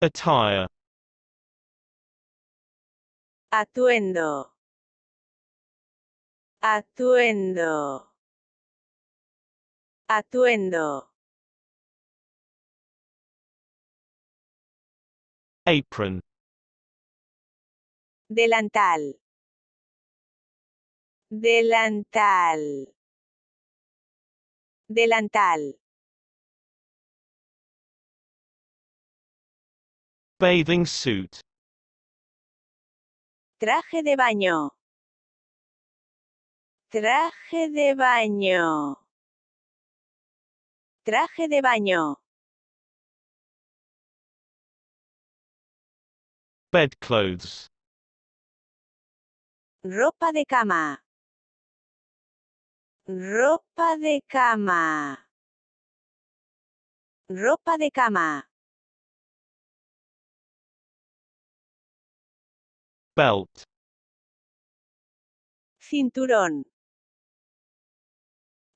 Attire Atuendo Atuendo Atuendo Apron Delantal Delantal Delantal Bathing suit. Traje de baño. Traje de baño. Traje de baño. Bedclothes. Ropa de cama. Ropa de cama. Ropa de cama. Belt. Cinturón.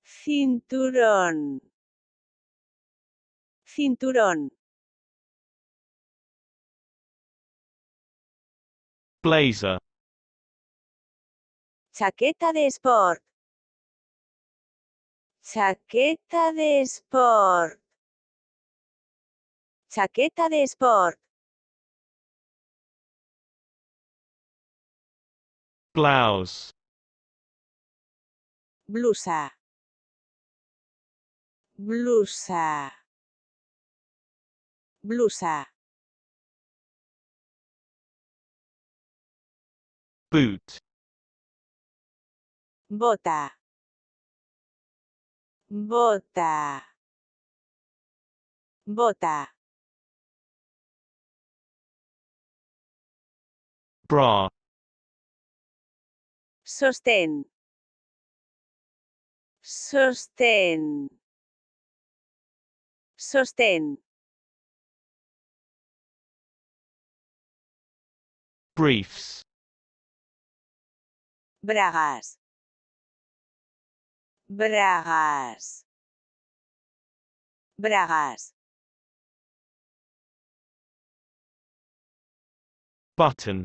Cinturón. Cinturón. Blazer. Chaqueta de sport. Chaqueta de sport. Chaqueta de sport. blouse blusa blusa blusa boot bota bota bota bra sostén, sostén, sostén. Briefs. Bragas. Bragas. Bragas. Button.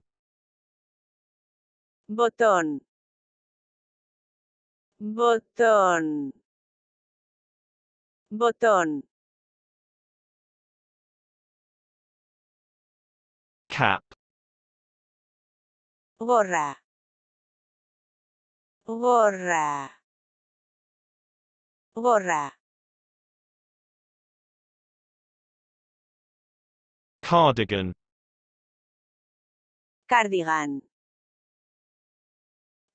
Botón. Button. Button. cap gorra gorra gorra cardigan cardigan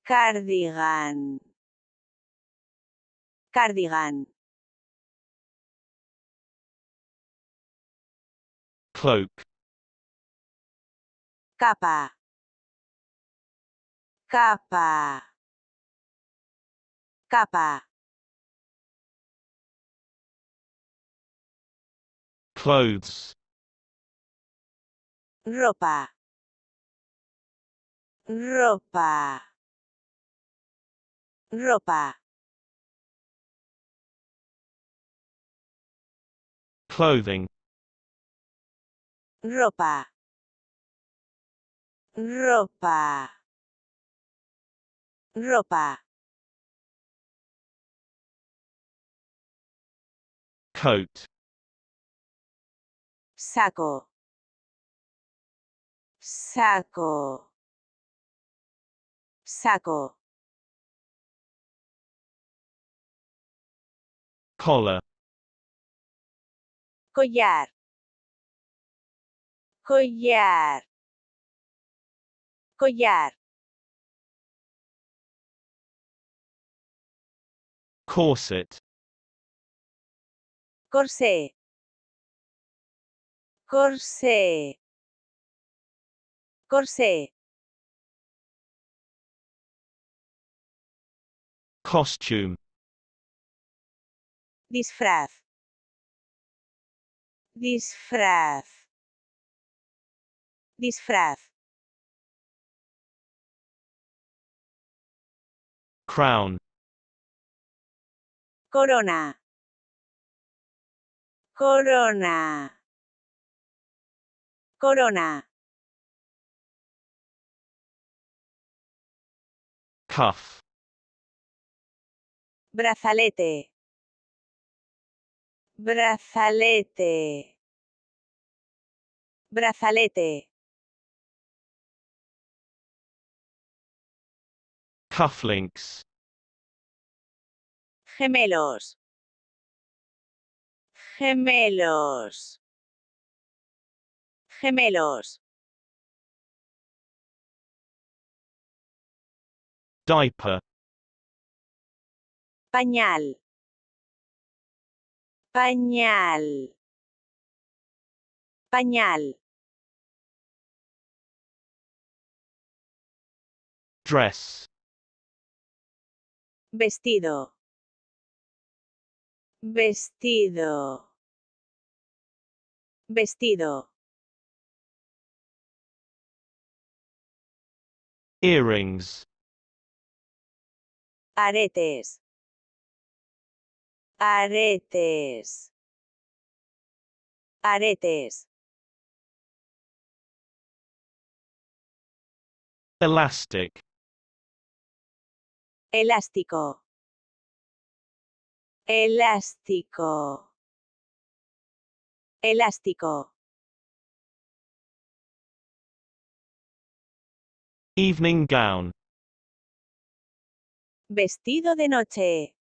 cardigan Cardigan. Cloak. Capa. Capa. Capa. Clothes. Ropa. Ropa. Ropa. clothing ropa ropa ropa coat saco saco saco collar collar, collar, collar. Corset, corsé, corsé, corsé. costume, disfraz, Disfraz. Disfraz. Crown. Corona. Corona. Corona. Cuff. Brazalete. Brazalete. Brazalete. Cufflinks. Gemelos. Gemelos. Gemelos. Diaper. Pañal. Pañal. Pañal. Dress. Vestido. Vestido. Vestido. Earrings. Aretes aretes, aretes, elastic, elástico, elástico, elástico. Evening gown. Vestido de noche.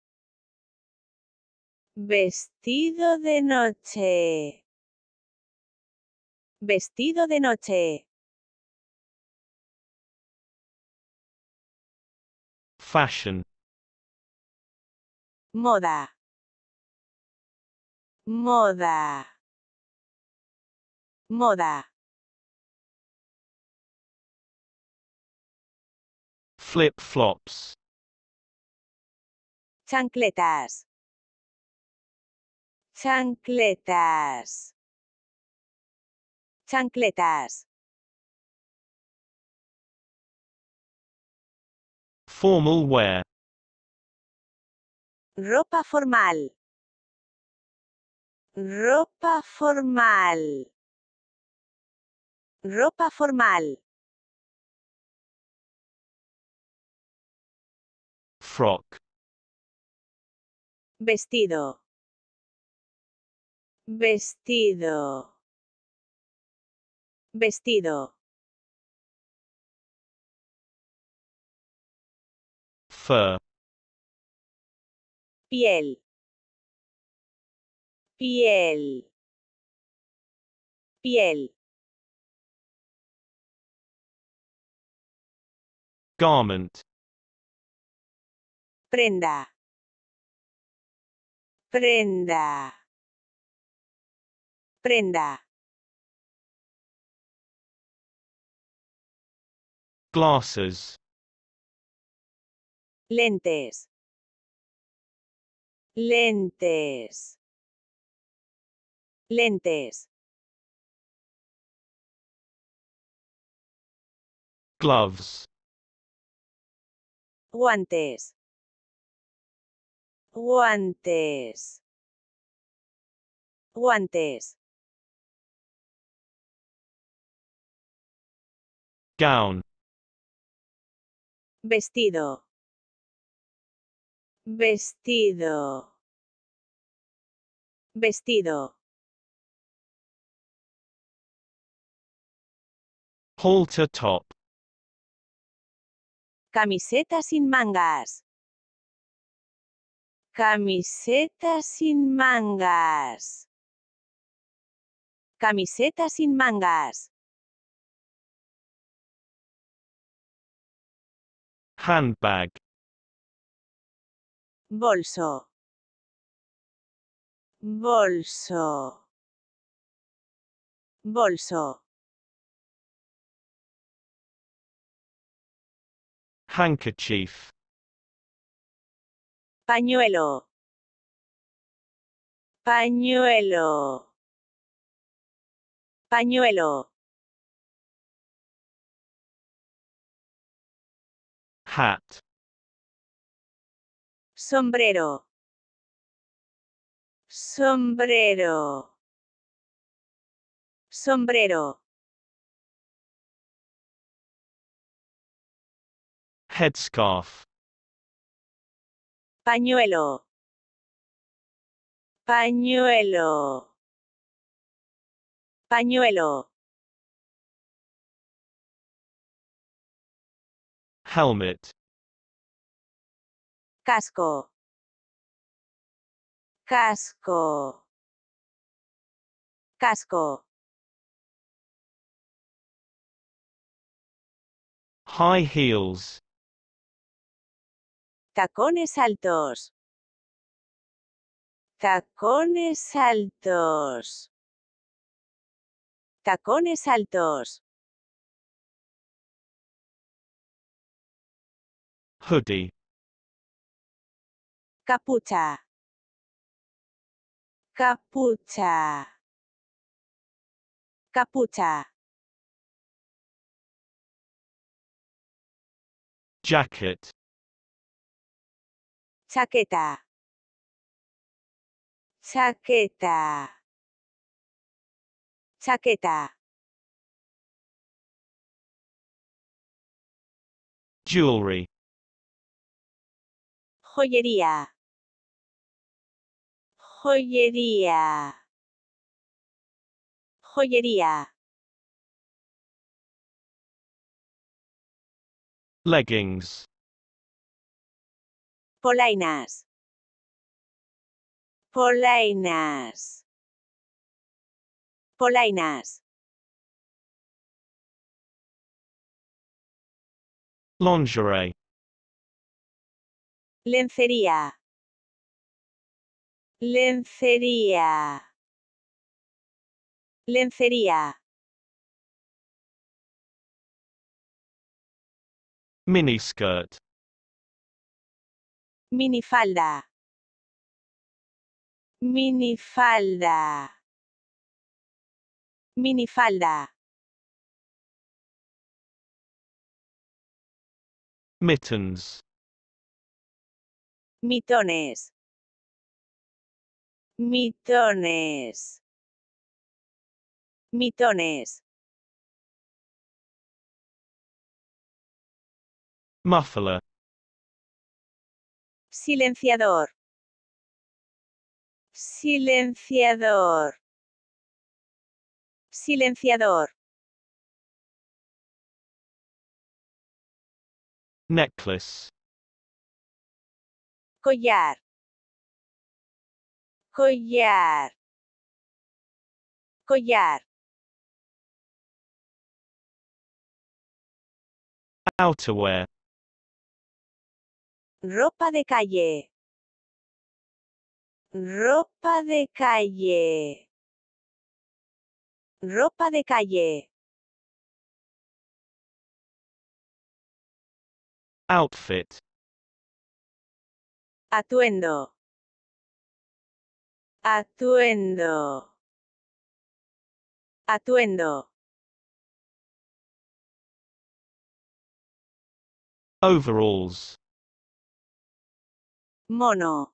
Vestido de noche. Vestido de noche. Fashion. Moda. Moda. Moda. Flip-flops. Chancletas. Chancletas. Chancletas. Formal wear. Ropa formal. Ropa formal. Ropa formal. Frock. Vestido. Vestido. Vestido. Fur. Piel. Piel. Piel. Garment. Prenda. Prenda. prenda, glasses, lentes, lentes, lentes, gloves, guantes, guantes, guantes, Vestido. Vestido. Vestido. Halter top. Camiseta sin mangas. Camiseta sin mangas. Camiseta sin mangas. handbag bolso bolso bolso handkerchief pañuelo pañuelo pañuelo hat, sombrero, sombrero, sombrero, headscarf, pañuelo, pañuelo, pañuelo. Helmet. Casco. Casco. Casco. High heels. Tacones altos. Tacones altos. Tacones altos. hoodie capucha capucha capucha jacket chaqueta chaqueta chaqueta jewelry joyería, joyería, joyería. Leggings. Polainas. Polainas. Polainas. Lingerie. Lencería. Lencería. Lencería. Miniskirt. Minifalda. Minifalda. Minifalda. Mittens. Mitones. Mitones. Mitones. Muffler. Silenciador. Silenciador. Silenciador. Necklace. collar, collar, collar. Outerwear. Ropa de calle. Ropa de calle. Ropa de calle. Outfit. Atuendo. Atuendo. Atuendo. Overalls. Mono.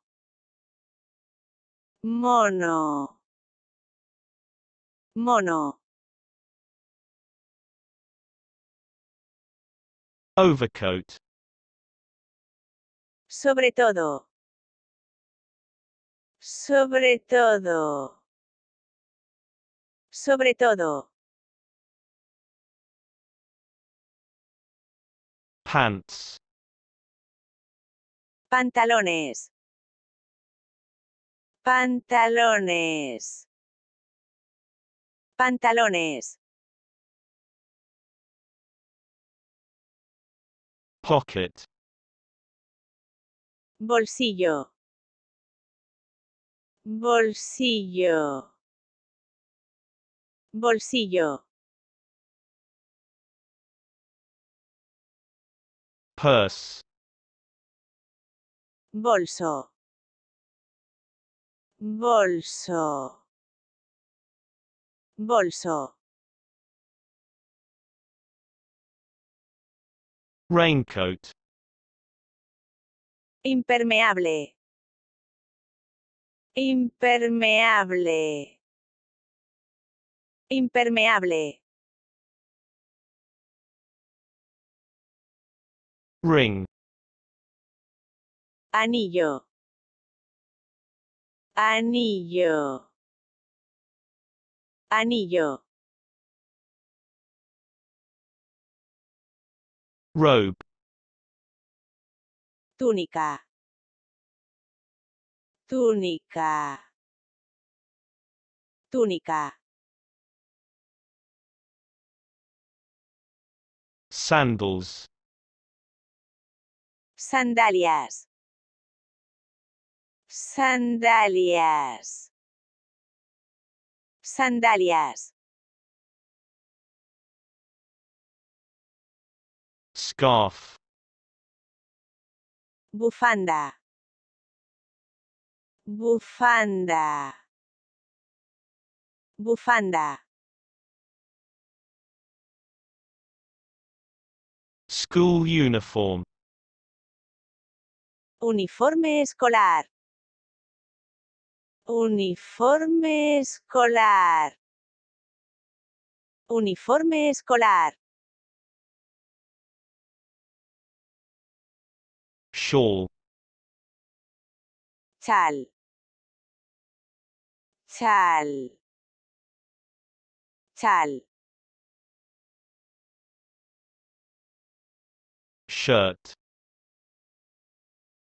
Mono. Mono. Overcoat. Sobre todo. Sobre todo. Sobre todo. Pants. Pantalones. Pantalones. Pantalones. Pocket. Bolsillo bolsillo, bolsillo, purse, bolso, bolso, bolso. Raincoat. Impermeable. Impermeable. Impermeable. Ring. Anillo. Anillo. Anillo. Robe. Túnica. túnica, túnica, sandals, sandalias, sandalias, sandalias, scarf, bufanda, Bufanda. Bufanda. School uniform. Uniforme escolar. Uniforme escolar. Uniforme escolar. Shawl. Chal. chal, chal. Shirt.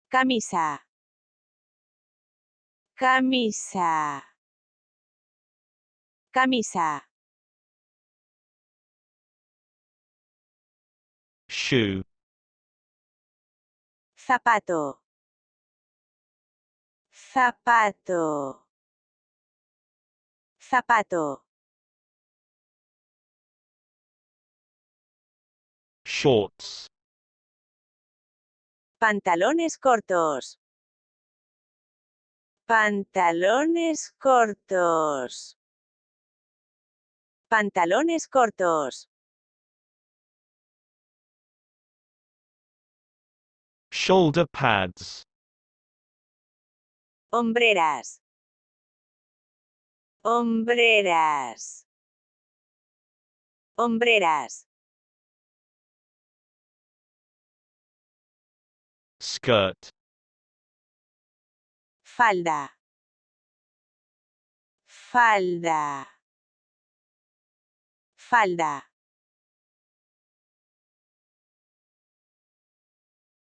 Camisa. Camisa. Camisa. Shoe. Zapato. Zapato. Zapato. Shorts. Pantalones cortos. Pantalones cortos. Pantalones cortos. Shoulder pads. Hombreras. Hombreras. Hombreras. Skirt. Falda. Falda. Falda.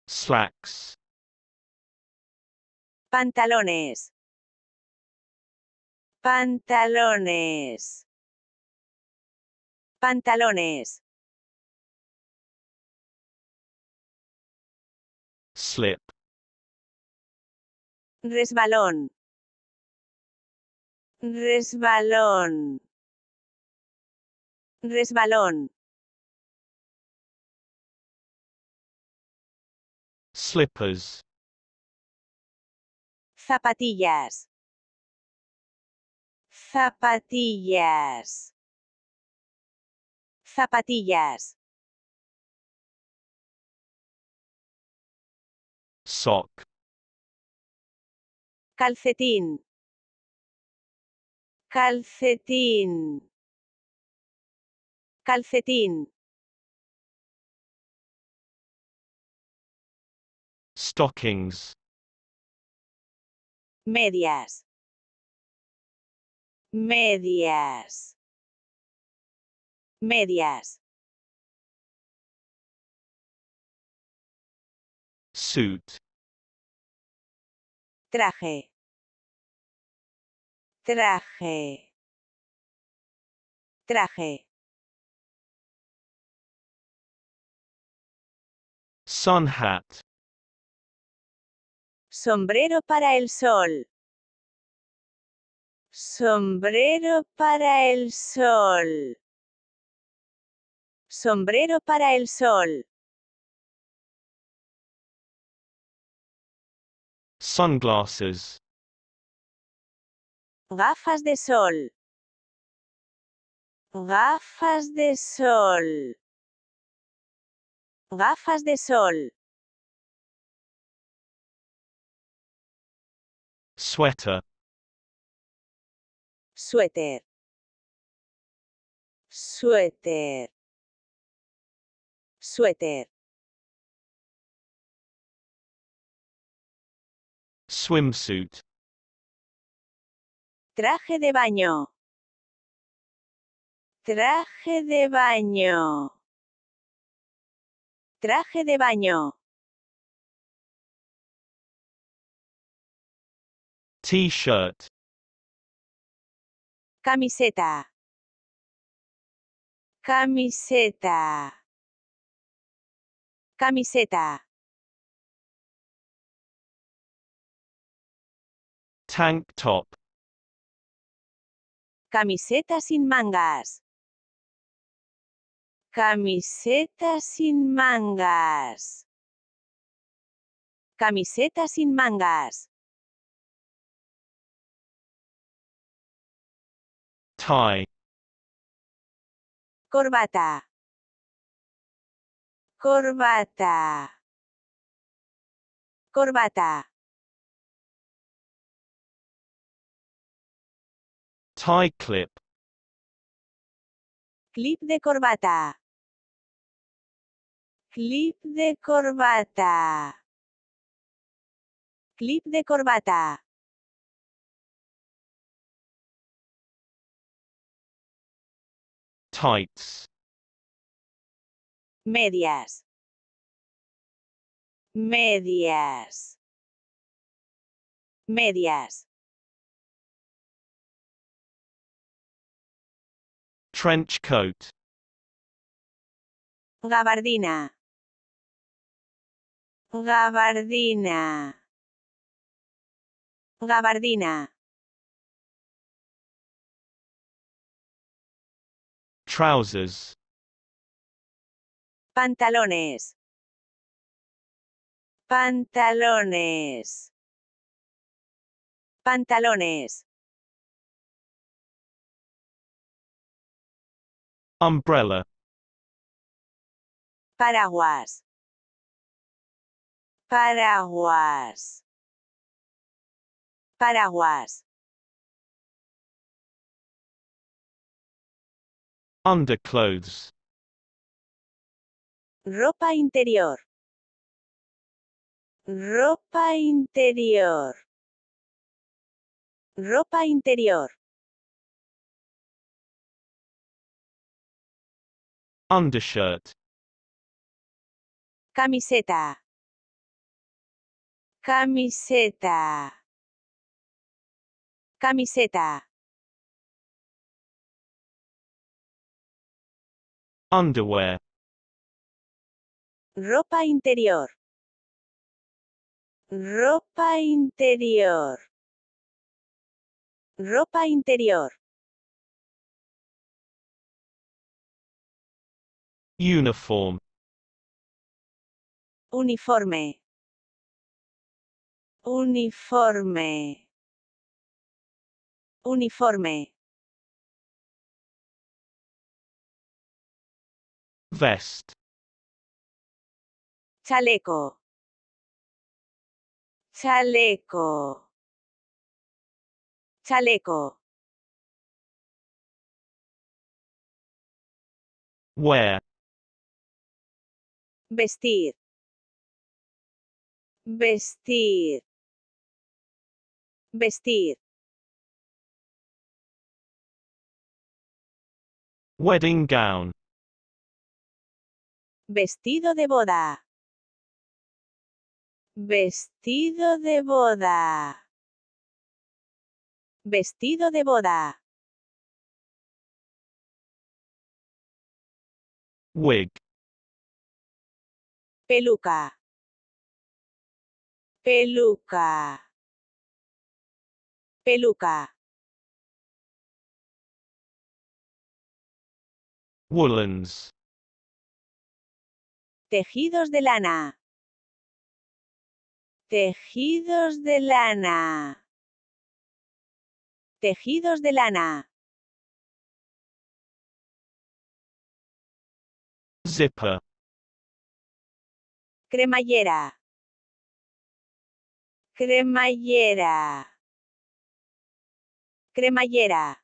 Slacks. Pantalones. Pantalones. Pantalones. Slip. Resbalón. Resbalón. Resbalón. Slippers. Zapatillas zapatillas, zapatillas, sock, calcetín, calcetín, calcetín. stockings, medias, medias, medias, suit, traje, traje, traje. Sun hat. Sombrero para el sol. Sombrero para el sol. Sombrero para el sol. Sunglasses. Gafas de sol. Gafas de sol. Gafas de sol. Sweater suéter, suéter, suéter. Swimsuit. Traje de baño. Traje de baño. Traje de baño. T-shirt. Camiseta. Camiseta. Camiseta. Tank top. Camiseta sin mangas. Camiseta sin mangas. Camiseta sin mangas. tie corbata corbata corbata tie clip clip de corbata clip de corbata clip de corbata tights medias medias medias trench coat gabardina gabardina gabardina Trousers. Pantalones. Pantalones. Pantalones. Umbrella. Paraguas. Paraguas. Paraguas. Underclothes. Ropa interior. Ropa interior. Ropa interior. Undershirt. Camiseta. Camiseta. Camiseta. Underwear. Ropa interior. Ropa interior. Ropa interior. Uniform. Uniforme. Uniforme. Uniforme. Vest. Chaleco. Chaleco. Chaleco. Wear. Vestir. Vestir. Vestir. Wedding gown. Vestido de boda. Vestido de boda. Vestido de boda. Wig. Peluca. Peluca. Peluca. Woolens. Tejidos de lana. Tejidos de lana. Tejidos de lana. Zipper. Cremallera. Cremallera. Cremallera.